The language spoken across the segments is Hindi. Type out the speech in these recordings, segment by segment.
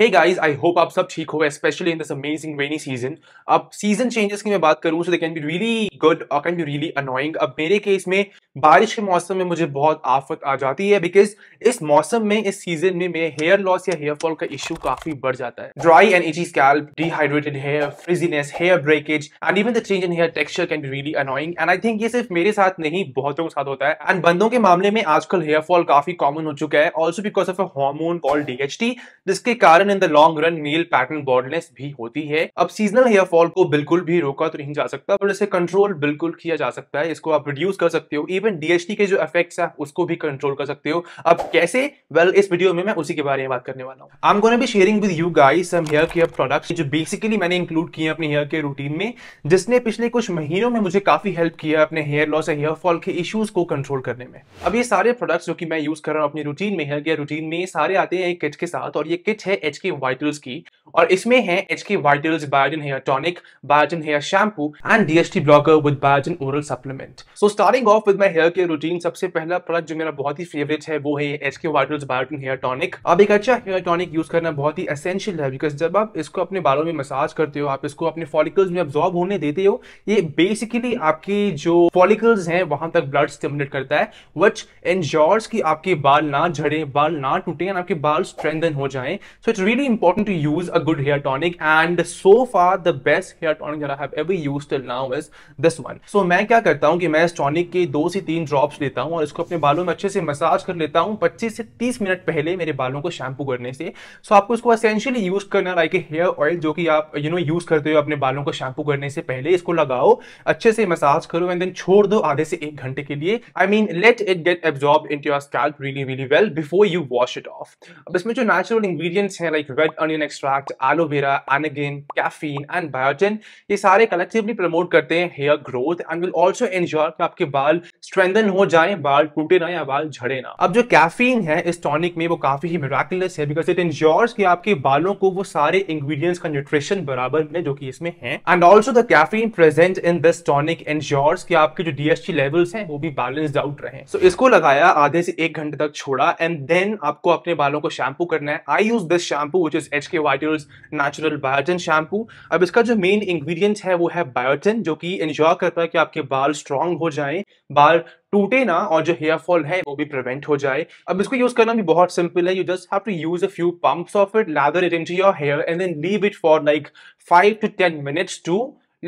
हे गाइस आई होप आप सब ठीक हो specially in this amazing rainy season अब सीजन चेंजेस की मैं बात करूं so they can be really good और कैन बी रियली अनोइंग अब मेरे केस में बारिश के मौसम में मुझे बहुत आफत आ जाती है बिकॉज इस मौसम में इस सीजन में मेरे हेयर लॉस या हेयर फॉल का इश्यू काफी बढ़ जाता है dry and itchy scalp dehydrated hair frizziness hair breakage and even the change in hair texture can be really annoying and I think ये सिर्फ मेरे साथ नहीं बहुतों के साथ होता है एंड बंदों के मामले में आजकल हेयर फॉल काफी कॉमन हो चुका है also because of a hormone call D जिसके कारण कारण in the long run male pattern baldness भी होती है अब सीजनल हेयर फॉल को बिल्कुल भी रोका तो नहीं जा सकता बट इसे कंट्रोल बिल्कुल किया जा सकता है इसको आप रिड्यूस कर सकते हो इवन डीएचटी के जो इफेक्ट्स है उसको भी कंट्रोल कर सकते हो अब कैसे वेल well, इस वीडियो में मैं उसी के बारे में बात करने वाला हूँ आम गोने भी sharing with you guys some hair care products जो बेसिकली मैंने इंक्लूड किए अपने हेयर केयर रूटीन में जिसने पिछले कुछ महीनों में मुझे काफी हेल्प किया अपने हेयर लॉस और हेयर फॉल के इश्यूज को कंट्रोल करने में अब ये सारे प्रोडक्ट्स जो कि मैं यूज कर रहा हूँ अपने रूटीन में हेयर केयर रूटीन में सारे आते हैं एक किट के साथ और ये किट है एच की वाइटल्स की और इसमें है H K Vitals Biogen hair tonic Biogen hair shampoo and T blocker with Biogen oral supplement so starting off with my hair care routine सबसे पहला प्रोडक्ट जो मेरा बहुत ही फेवरेट है वो है H K Vitals Biogen hair tonic अब एक अच्छा हेयर टॉनिक यूज करना बहुत ही असेंशियल है बिकॉज जब आप इसको अपने बालों में मसाज करते हो आप इसको अपने फॉलिकल्स में अब्जॉर्ब होने देते हो ये बेसिकली आपकी जो फॉलिकल्स हैं वहां तक ब्लड स्टिमुलेट करता है वच एनजॉर्स की आपके बाल ना झड़े बाल ना टूटे एंड आपके बाल स्ट्रेंथन हो जाए so it's really important to use a good hair tonic and so far the best hair tonic that I have ever used till now is this one. So मैं क्या करता हूँ कि मैं इस टॉनिक के दो से तीन ड्रॉप्स लेता हूँ और इसको अपने बालों में अच्छे से मसाज कर लेता हूँ 25 से 30 मिनट पहले मेरे बालों को शैम्पू करने से सो so आपको इसको असेंशियली यूज करना लाइक हेयर ऑयल जो कि आप यू नो यूज करते हो अपने बालों को शैम्पू करने से पहले इसको लगाओ अच्छे से मसाज करो एंड देन छोड़ दो आधे से एक घंटे के लिए I mean let it get absorb into your scalp really really well before you wash it off अब इसमें जो नेचुरल इंग्रीडियंट्स हैं like red onion extract product aloe vera Anagain caffeine and biotin ये सारे कलेक्टिवली प्रमोट करते हैं hair growth and will also ensure कि आपके बाल स्ट्रेंथन हो जाए बाल टूटे ना या बाल झड़े ना अब जो कैफीन है इस टॉनिक में वो काफी ही मिराकुलस है बिकॉज इट इंश्योर्स कि आपके बालों को वो सारे इंग्रेडिएंट्स का न्यूट्रिशन बराबर मिले जो कि इसमें है and also the caffeine present in this tonic ensures कि आपके जो डीएसटी लेवल्स हैं वो भी बैलेंस्ड आउट रहे सो so, इसको लगाया आधे से एक घंटे तक छोड़ा एंड देन आपको अपने बालों को शैम्पू करना है I use this shampoo which is H K vital minerals natural biotin shampoo अब इसका जो मेन इंग्रेडिएंट है वो है बायोटिन जो कि इंजॉय करता है कि आपके बाल स्ट्रांग हो जाएं बाल टूटे ना और जो हेयर फॉल है वो भी प्रिवेंट हो जाए अब इसको यूज करना भी बहुत सिंपल है you just have to use a few pumps of it lather it into your hair and then leave it for like five to ten minutes to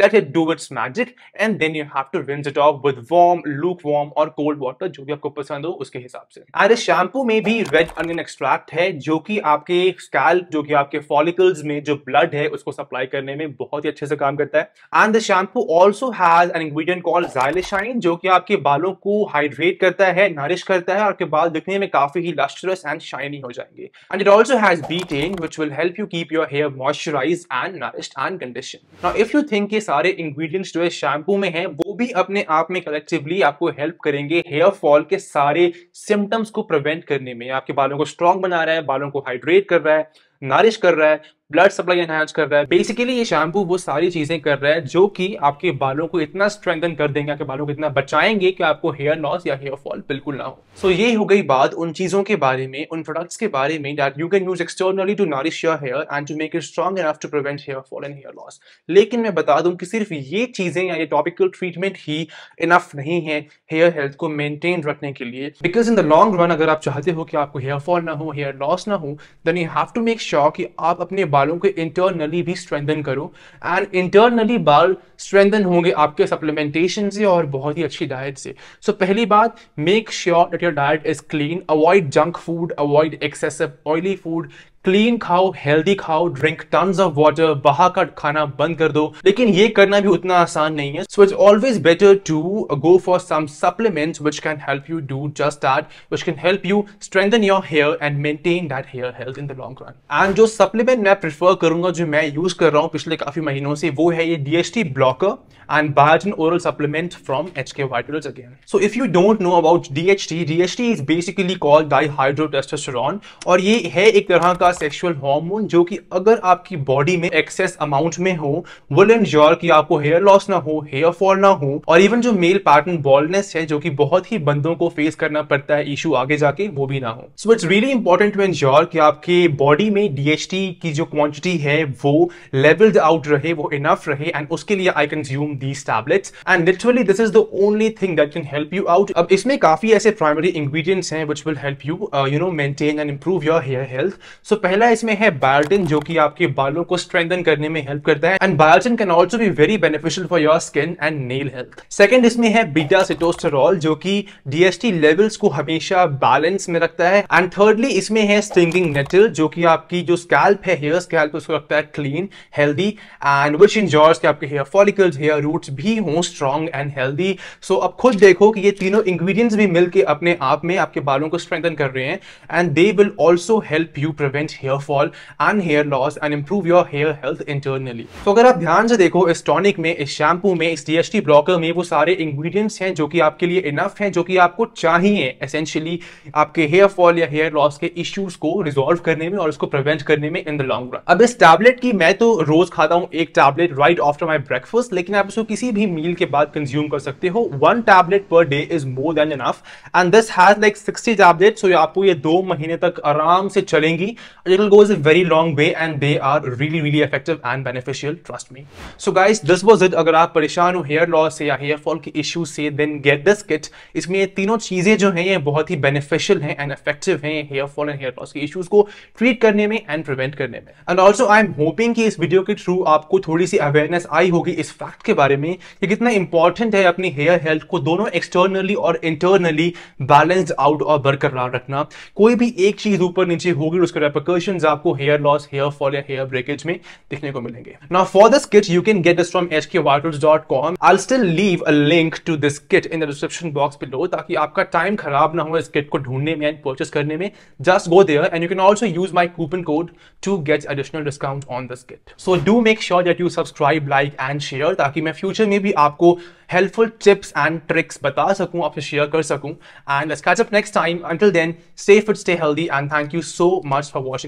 let it do its magic and then you have to rinse it off with warm luke warm और कोल्ड वाटर जो भी आपको पसंद हो उसके हिसाब से एंड इस शैम्पू में भी रेड अनियन एक्सट्रैक्ट है जो कि आपके स्कैल्प जो कि आपके फॉलिकल्स में जो ब्लड है उसको सप्लाई करने में बहुत ही अच्छे से काम करता है and the shampoo also has an ingredient call xyleshine जो कि आपके बालों को हाइड्रेट करता है नरिश करता है और आपके बाल दिखने में काफी ही लस्ट्रस एंड शाइनी हो जाएंगे and it also has B ten will help you keep your hair moisturize and nourished and condition now if you think सारे इंग्रेडिएंट्स जो है शैम्पू में है वो भी अपने आप में कलेक्टिवली आपको हेल्प करेंगे हेयर फॉल के सारे सिम्टम्स को प्रिवेंट करने में आपके बालों को स्ट्रांग बना रहा है बालों को हाइड्रेट कर रहा है नारिश कर रहा है ब्लड सप्लाई एनहांस कर रहा है बेसिकली ये शैम्पू वो सारी चीजें कर रहा है जो कि आपके बालों को इतना स्ट्रेंथन कर देंगे आपके बालों को इतना बचाएंगे कि आपको हेयर लॉस या हेयर फॉल बिल्कुल ना हो सो so, ये हो गई बात उन चीजों के बारे में उन प्रोडक्ट्स के बारे में that you can use externally to nourish your hair and to make it strong enough to prevent hair fall and hair loss लेकिन मैं बता दूं कि सिर्फ ये चीजें या ये टॉपिकल ट्रीटमेंट ही इनफ नहीं है हेयर हेल्थ को मेंटेन रखने के लिए because in the long run अगर आप चाहते हो कि आपको हेयर फॉल ना हो हेयर लॉस ना हो then you have to make sure कि आप अपने बालों को इंटरनली भी स्ट्रेंथन करो एंड इंटरनली बाल स्ट्रेंथन होंगे आपके सप्लीमेंटेशन से और बहुत ही अच्छी डाइट से सो so, पहली बात make sure that your diet is clean avoid junk food avoid excessive oily food clean खाओ हेल्दी खाओ ड्रिंक टन्स ऑफ वाटर बाहर का खाना बंद कर दो लेकिन ये करना भी उतना आसान नहीं है so it's always better to go for some supplements which can help you do just that which can help you strengthen your hair and maintain that hair health in the long run and जो सप्लीमेंट मैं प्रिफर करूंगा जो मैं यूज कर रहा हूँ पिछले काफी महीनों से वो है ये डीएसटी ब्लॉकर एंड बार्जन oral supplement from H K vitals again so if you don't know about D D H T H T is basically called di dihydrotestosterone और ये है एक तरह का सेक्सुअल हार्मोन जो कि अगर आपकी बॉडी में एक्सेस अमाउंट में हो विल इंश्योर कि आपको हेयर लॉस ना हो हेयर फॉल ना हो और इवन जो मेल पैटर्न बॉल्डनेस है जो कि बहुत ही बंदों को फेस करना पड़ता है इशू आगे जाके वो भी ना हो so it's really important to ensure कि आपके बॉडी में डीएचटी की जो क्वांटिटी है वो लेवल्ड आउट रहे वो इनफ रहे एंड उसके लिए I consume these tablets and literally this is the only thing that can help you out अब इसमें काफी ऐसे प्राइमरी इंग्रीडियंट्स हैं which will help you you know maintain and improve your hair health so पहला इसमें है बायोटिन जो कि आपके बालों को स्ट्रेंथन करने में हेल्प करता है एंड बायोटिन कैन ऑल्सो भी very beneficial for your skin and nail health second इसमें है बीटा सिटोस्टेरॉल जो कि डीएसटी लेवल्स को हमेशा बैलेंस में रखता है एंड थर्डली इसमें है स्टिंगिंग नेटल जो कि आपकी जो स्कैल्प है हेयर स्कैल्प उसको रखता है clean healthy and which ensures के आपके हेयर फॉलिकल्स हेयर रूट्स भी हों स्ट्रॉन्ग एंड हेल्दी सो अब खुद देखो कि ये तीनों इंग्रीडियंट्स भी मिलकर अपने आप में आपके बालों को स्ट्रेंथन कर रहे हैं and they will also help you prevent prevent hair fall and hair loss and improve your hair health internally तो अगर आप ध्यान से देखो इस टॉनिक में इस शैम्पू में इस डीएसटी ब्लॉकर में वो सारे इंग्रीडियंट्स हैं जो कि आपके लिए इनफ हैं जो कि आपको चाहिए एसेंशियली आपके हेयर फॉल या हेयर लॉस के इश्यूज को रिजोल्व करने में और उसको प्रिवेंट करने में इन द लॉन्ग रन अब इस टैबलेट की मैं तो रोज खाता हूँ एक tablet right after my breakfast लेकिन आप इसको किसी भी मील के बाद कंज्यूम कर सकते हो one tablet per day is more than enough and this has like sixty tablet so आपको ये दो महीने तक आराम से चलेंगी it'll goes a very long way and they are really really effective and beneficial trust me so guys this was it अगर आप परेशान हो हेयर लॉस से या हेयर फॉल के इश्यू से देन गेट दिस किट इसमें ये तीनों चीजें जो हैं ये बहुत ही बेनिफिशियल हैं एंड इफेक्टिव हैं hair fall and hair loss के इश्यूज को ट्रीट करने में एंड प्रिवेंट करने में and also I am hoping कि इस वीडियो के थ्रू आपको थोड़ी सी अवेयरनेस आई होगी इस फैक्ट के बारे में कि कितना इंपॉर्टेंट है अपनी हेयर हेल्थ को दोनों एक्सटर्नली और इंटरनली बैलेंस्ड आउट और बरकरार रखना कोई भी एक चीज ऊपर नीचे होगी उसका रेपकर रिवर्जन आपको हेयर लॉस हेयर फॉल या हेयर ब्रेकेज में देखने को मिलेंगे now for this kit you can get this from H K waters dot com I still leave a link to this kit in the description box below ताकि आपका टाइम खराब ना हो इस किट को ढूंढने में एंड परचेस करने में just go there and you can also use my coupon code to get additional discount on this kit so do make sure that you subscribe like and share ताकि मैं फ्यूचर में भी आपको हेल्पफुल टिप्स एंड ट्रिक्स बता सकूं आपसे शेयर कर सकूं and let's catch up next time until then stay fit stay healthy and thank you so much for watching